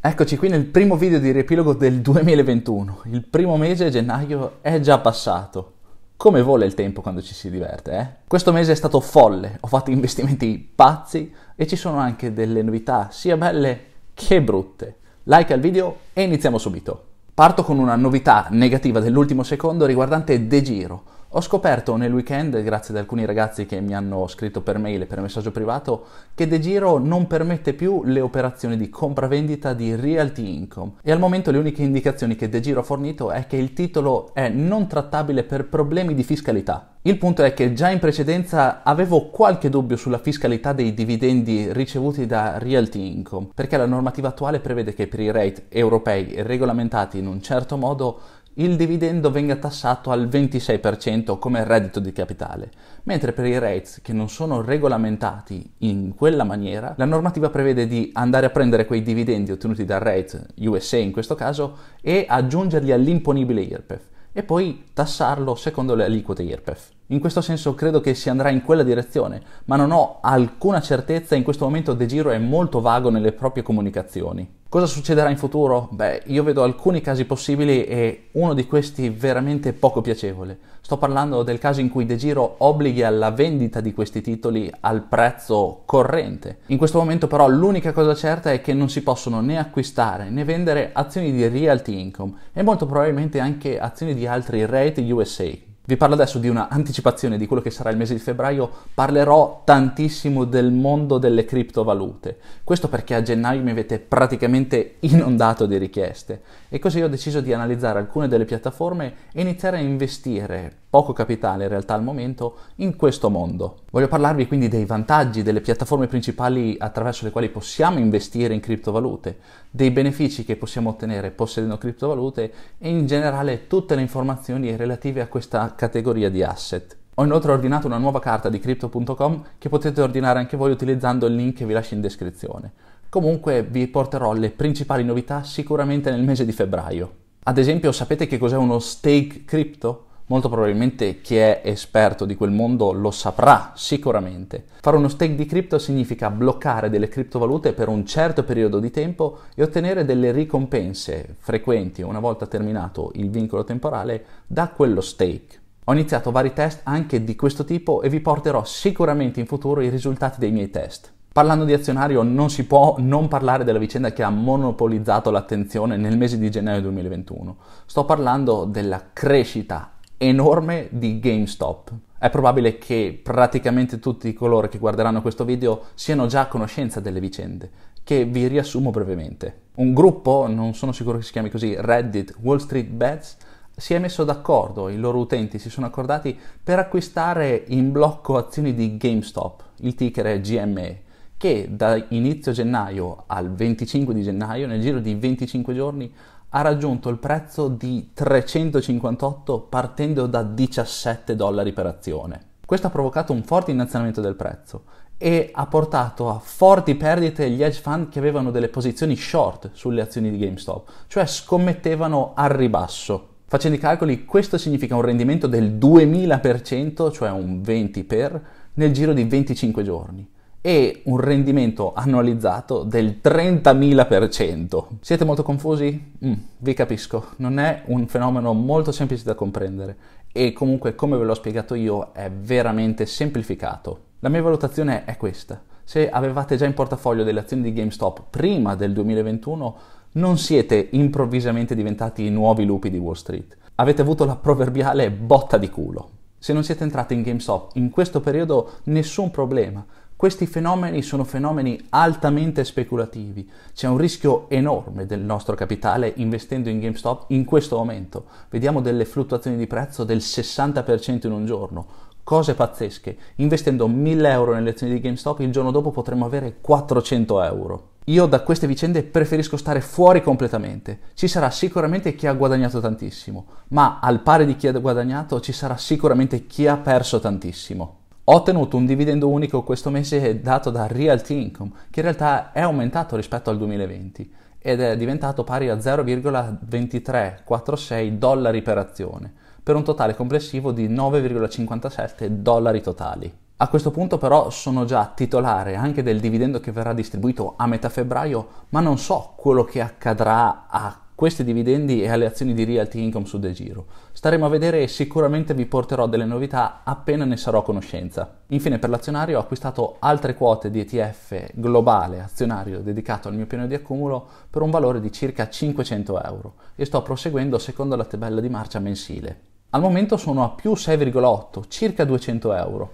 Eccoci qui nel primo video di riepilogo del 2021. Il primo mese, gennaio, è già passato. Come vola il tempo quando ci si diverte, eh? Questo mese è stato folle, ho fatto investimenti pazzi e ci sono anche delle novità sia belle che brutte. Like al video e iniziamo subito. Parto con una novità negativa dell'ultimo secondo riguardante De Giro ho scoperto nel weekend, grazie ad alcuni ragazzi che mi hanno scritto per mail e per messaggio privato, che De Giro non permette più le operazioni di compravendita di Realty Income e al momento le uniche indicazioni che De Giro ha fornito è che il titolo è non trattabile per problemi di fiscalità. Il punto è che già in precedenza avevo qualche dubbio sulla fiscalità dei dividendi ricevuti da Realty Income, perché la normativa attuale prevede che per i rate europei regolamentati in un certo modo il dividendo venga tassato al 26% come reddito di capitale, mentre per i REITs che non sono regolamentati in quella maniera, la normativa prevede di andare a prendere quei dividendi ottenuti dal REIT USA in questo caso e aggiungerli all'imponibile IRPEF e poi tassarlo secondo le aliquote IRPEF. In questo senso credo che si andrà in quella direzione, ma non ho alcuna certezza, in questo momento De Giro è molto vago nelle proprie comunicazioni. Cosa succederà in futuro? Beh, io vedo alcuni casi possibili e uno di questi veramente poco piacevole. Sto parlando del caso in cui De Giro obblighi alla vendita di questi titoli al prezzo corrente. In questo momento però l'unica cosa certa è che non si possono né acquistare né vendere azioni di Realty Income e molto probabilmente anche azioni di altri Rate USA. Vi parlo adesso di una anticipazione di quello che sarà il mese di febbraio, parlerò tantissimo del mondo delle criptovalute. Questo perché a gennaio mi avete praticamente inondato di richieste e così ho deciso di analizzare alcune delle piattaforme e iniziare a investire poco capitale in realtà al momento in questo mondo. Voglio parlarvi quindi dei vantaggi delle piattaforme principali attraverso le quali possiamo investire in criptovalute, dei benefici che possiamo ottenere possedendo criptovalute e in generale tutte le informazioni relative a questa categoria di asset. Ho inoltre ordinato una nuova carta di crypto.com che potete ordinare anche voi utilizzando il link che vi lascio in descrizione. Comunque vi porterò le principali novità sicuramente nel mese di febbraio. Ad esempio sapete che cos'è uno stake crypto? molto probabilmente chi è esperto di quel mondo lo saprà sicuramente. Fare uno stake di cripto significa bloccare delle criptovalute per un certo periodo di tempo e ottenere delle ricompense frequenti una volta terminato il vincolo temporale da quello stake. Ho iniziato vari test anche di questo tipo e vi porterò sicuramente in futuro i risultati dei miei test. Parlando di azionario non si può non parlare della vicenda che ha monopolizzato l'attenzione nel mese di gennaio 2021. Sto parlando della crescita enorme di GameStop. È probabile che praticamente tutti coloro che guarderanno questo video siano già a conoscenza delle vicende, che vi riassumo brevemente. Un gruppo, non sono sicuro che si chiami così, Reddit Wall Street Bets, si è messo d'accordo, i loro utenti si sono accordati per acquistare in blocco azioni di GameStop, il ticker è GME, che da inizio gennaio al 25 di gennaio, nel giro di 25 giorni, ha raggiunto il prezzo di 358 partendo da 17 dollari per azione. Questo ha provocato un forte innalzamento del prezzo e ha portato a forti perdite gli hedge fund che avevano delle posizioni short sulle azioni di GameStop, cioè scommettevano al ribasso. Facendo i calcoli, questo significa un rendimento del 2000%, cioè un 20 per, nel giro di 25 giorni e un rendimento annualizzato del 30.000%. Siete molto confusi? Mm, vi capisco, non è un fenomeno molto semplice da comprendere e comunque come ve l'ho spiegato io è veramente semplificato. La mia valutazione è questa. Se avevate già in portafoglio delle azioni di GameStop prima del 2021, non siete improvvisamente diventati i nuovi lupi di Wall Street. Avete avuto la proverbiale botta di culo. Se non siete entrati in GameStop in questo periodo, nessun problema. Questi fenomeni sono fenomeni altamente speculativi, c'è un rischio enorme del nostro capitale investendo in GameStop in questo momento. Vediamo delle fluttuazioni di prezzo del 60% in un giorno, cose pazzesche. Investendo 1000 euro nelle azioni di GameStop il giorno dopo potremmo avere 400 euro. Io da queste vicende preferisco stare fuori completamente. Ci sarà sicuramente chi ha guadagnato tantissimo, ma al pari di chi ha guadagnato ci sarà sicuramente chi ha perso tantissimo ho ottenuto un dividendo unico questo mese dato da Realty Income, che in realtà è aumentato rispetto al 2020 ed è diventato pari a 0,2346 dollari per azione, per un totale complessivo di 9,57 dollari totali. A questo punto però sono già titolare anche del dividendo che verrà distribuito a metà febbraio, ma non so quello che accadrà a questi dividendi e alle azioni di Realty Income su De Giro. Staremo a vedere e sicuramente vi porterò delle novità appena ne sarò a conoscenza. Infine per l'azionario ho acquistato altre quote di ETF globale azionario dedicato al mio piano di accumulo per un valore di circa 500 euro e sto proseguendo secondo la tabella di marcia mensile. Al momento sono a più 6,8, circa 200 euro.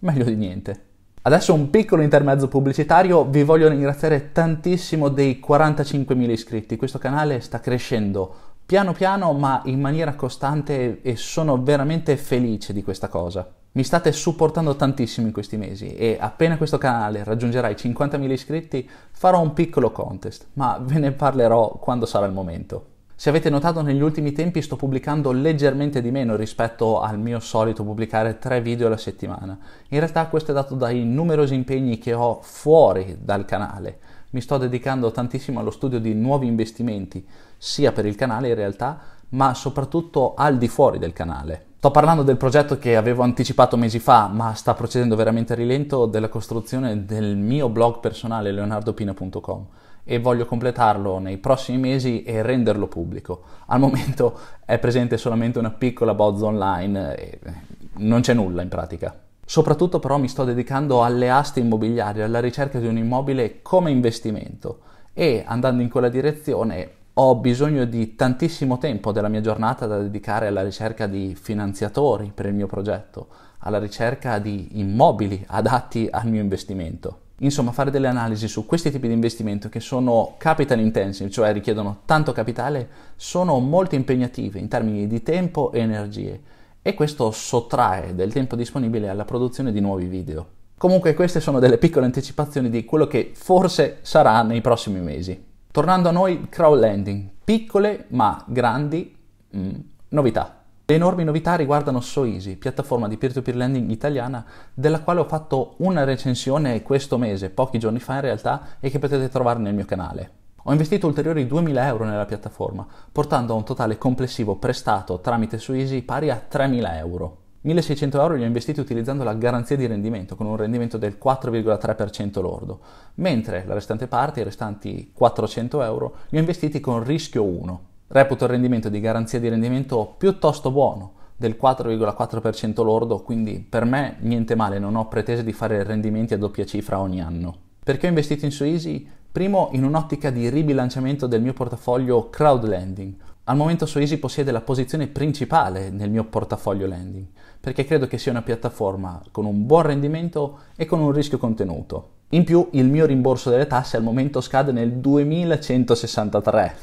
Meglio di niente. Adesso un piccolo intermezzo pubblicitario, vi voglio ringraziare tantissimo dei 45.000 iscritti, questo canale sta crescendo piano piano ma in maniera costante e sono veramente felice di questa cosa. Mi state supportando tantissimo in questi mesi e appena questo canale raggiungerà i 50.000 iscritti farò un piccolo contest, ma ve ne parlerò quando sarà il momento. Se avete notato negli ultimi tempi sto pubblicando leggermente di meno rispetto al mio solito pubblicare tre video alla settimana. In realtà questo è dato dai numerosi impegni che ho fuori dal canale. Mi sto dedicando tantissimo allo studio di nuovi investimenti, sia per il canale in realtà, ma soprattutto al di fuori del canale. Sto parlando del progetto che avevo anticipato mesi fa, ma sta procedendo veramente a rilento, della costruzione del mio blog personale leonardopina.com e voglio completarlo nei prossimi mesi e renderlo pubblico. Al momento è presente solamente una piccola bozza online e eh, non c'è nulla in pratica. Soprattutto però mi sto dedicando alle aste immobiliari, alla ricerca di un immobile come investimento e andando in quella direzione ho bisogno di tantissimo tempo della mia giornata da dedicare alla ricerca di finanziatori per il mio progetto, alla ricerca di immobili adatti al mio investimento. Insomma, fare delle analisi su questi tipi di investimento che sono capital intensive, cioè richiedono tanto capitale, sono molto impegnative in termini di tempo e energie e questo sottrae del tempo disponibile alla produzione di nuovi video. Comunque queste sono delle piccole anticipazioni di quello che forse sarà nei prossimi mesi. Tornando a noi, crowdlending, piccole ma grandi mh, mm, novità. Le enormi novità riguardano Soisi, piattaforma di peer-to-peer lending italiana della quale ho fatto una recensione questo mese, pochi giorni fa in realtà, e che potete trovare nel mio canale. Ho investito ulteriori 2.000 euro nella piattaforma, portando a un totale complessivo prestato tramite Soisi pari a 3.000 euro. 1.600 euro li ho investiti utilizzando la garanzia di rendimento con un rendimento del 4,3% lordo, mentre la restante parte, i restanti 400 euro, li ho investiti con rischio 1. Reputo il rendimento di garanzia di rendimento piuttosto buono, del 4,4% lordo, quindi per me niente male, non ho pretese di fare rendimenti a doppia cifra ogni anno. Perché ho investito in Suisi? Primo, in un'ottica di ribilanciamento del mio portafoglio crowdlending, al momento Soisi possiede la posizione principale nel mio portafoglio lending, perché credo che sia una piattaforma con un buon rendimento e con un rischio contenuto. In più, il mio rimborso delle tasse al momento scade nel 2163.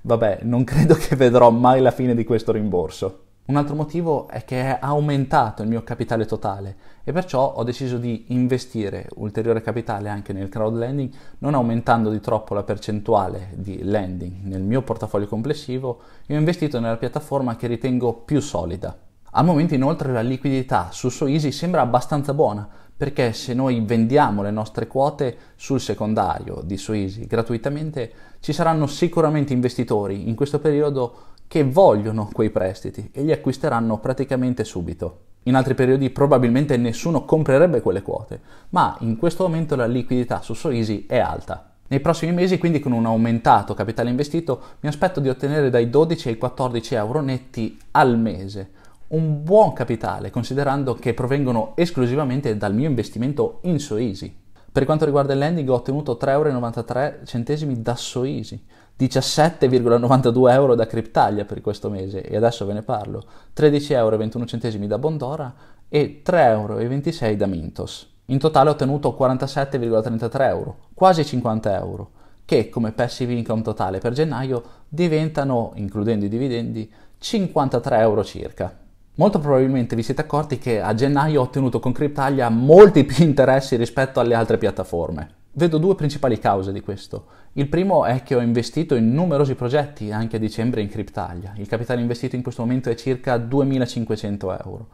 Vabbè, non credo che vedrò mai la fine di questo rimborso. Un altro motivo è che ha aumentato il mio capitale totale e perciò ho deciso di investire ulteriore capitale anche nel crowd lending, non aumentando di troppo la percentuale di lending nel mio portafoglio complessivo, e ho investito nella piattaforma che ritengo più solida. Al momento inoltre la liquidità su Soisi sembra abbastanza buona, perché se noi vendiamo le nostre quote sul secondario di Soisi gratuitamente, ci saranno sicuramente investitori in questo periodo che vogliono quei prestiti e li acquisteranno praticamente subito. In altri periodi probabilmente nessuno comprerebbe quelle quote, ma in questo momento la liquidità su Soisi è alta. Nei prossimi mesi, quindi con un aumentato capitale investito, mi aspetto di ottenere dai 12 ai 14 euro netti al mese. Un buon capitale, considerando che provengono esclusivamente dal mio investimento in Soisi. Per quanto riguarda il lending ho ottenuto 3,93 euro da Soisi, 17,92 euro da Cryptalia per questo mese e adesso ve ne parlo, 13,21 euro da Bondora e 3,26 euro da Mintos. In totale ho ottenuto 47,33 euro, quasi 50 euro, che come passive income totale per gennaio diventano, includendo i dividendi, 53 euro circa. Molto probabilmente vi siete accorti che a gennaio ho ottenuto con Cryptalia molti più interessi rispetto alle altre piattaforme. Vedo due principali cause di questo. Il primo è che ho investito in numerosi progetti anche a dicembre in Cryptalia. Il capitale investito in questo momento è circa 2.500 euro.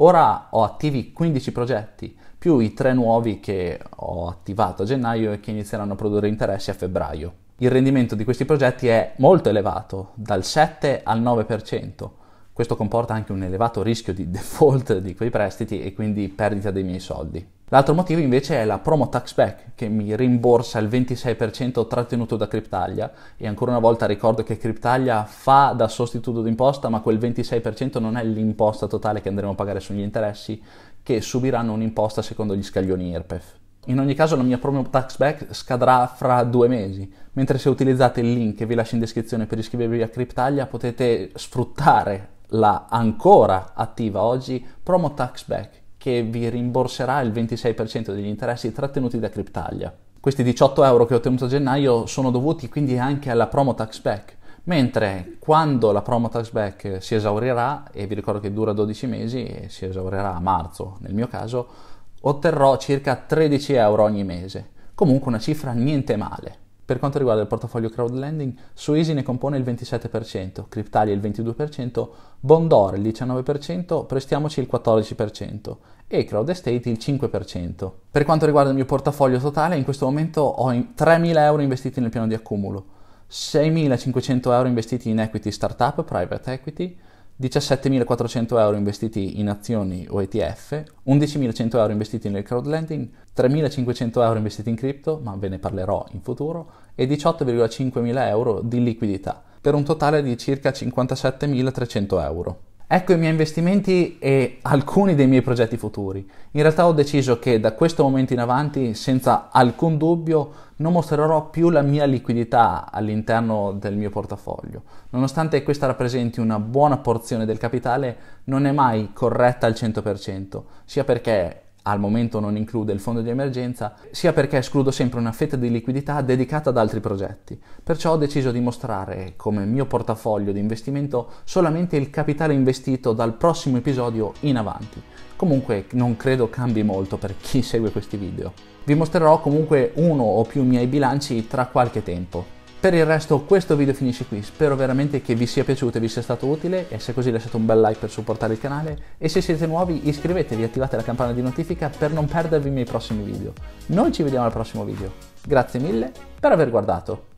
Ora ho attivi 15 progetti, più i tre nuovi che ho attivato a gennaio e che inizieranno a produrre interessi a febbraio. Il rendimento di questi progetti è molto elevato, dal 7 al 9%. Questo comporta anche un elevato rischio di default di quei prestiti e quindi perdita dei miei soldi. L'altro motivo invece è la promo tax back che mi rimborsa il 26% trattenuto da Cryptalia e ancora una volta ricordo che Cryptalia fa da sostituto d'imposta ma quel 26% non è l'imposta totale che andremo a pagare sugli interessi che subiranno un'imposta secondo gli scaglioni IRPEF. In ogni caso la mia promo tax back scadrà fra due mesi, mentre se utilizzate il link che vi lascio in descrizione per iscrivervi a Cryptalia potete sfruttare la ancora attiva oggi promo tax back che vi rimborserà il 26% degli interessi trattenuti da Cryptalia. Questi 18 euro che ho ottenuto a gennaio sono dovuti quindi anche alla promo tax back, mentre quando la promo tax back si esaurirà, e vi ricordo che dura 12 mesi e si esaurirà a marzo nel mio caso, otterrò circa 13 euro ogni mese, comunque una cifra niente male. Per quanto riguarda il portafoglio crowdlending, Suisi ne compone il 27%, Cryptalia il 22%, Bondor il 19%, Prestiamoci il 14%, e Crowd Estate il 5%. Per quanto riguarda il mio portafoglio totale, in questo momento ho 3.000 euro investiti nel piano di accumulo, 6.500 euro investiti in equity startup, private equity, 17.400 euro investiti in azioni o ETF, 11.100 euro investiti nel crowdlending, 3.500 euro investiti in cripto, ma ve ne parlerò in futuro, e 18,5.000 euro di liquidità, per un totale di circa 57.300 euro. Ecco i miei investimenti e alcuni dei miei progetti futuri. In realtà ho deciso che da questo momento in avanti, senza alcun dubbio, non mostrerò più la mia liquidità all'interno del mio portafoglio. Nonostante questa rappresenti una buona porzione del capitale, non è mai corretta al 100%, sia perché al momento non include il fondo di emergenza, sia perché escludo sempre una fetta di liquidità dedicata ad altri progetti. Perciò ho deciso di mostrare come mio portafoglio di investimento solamente il capitale investito dal prossimo episodio in avanti. Comunque non credo cambi molto per chi segue questi video. Vi mostrerò comunque uno o più miei bilanci tra qualche tempo. Per il resto questo video finisce qui, spero veramente che vi sia piaciuto e vi sia stato utile e se così lasciate un bel like per supportare il canale e se siete nuovi iscrivetevi e attivate la campana di notifica per non perdervi i miei prossimi video. Noi ci vediamo al prossimo video, grazie mille per aver guardato!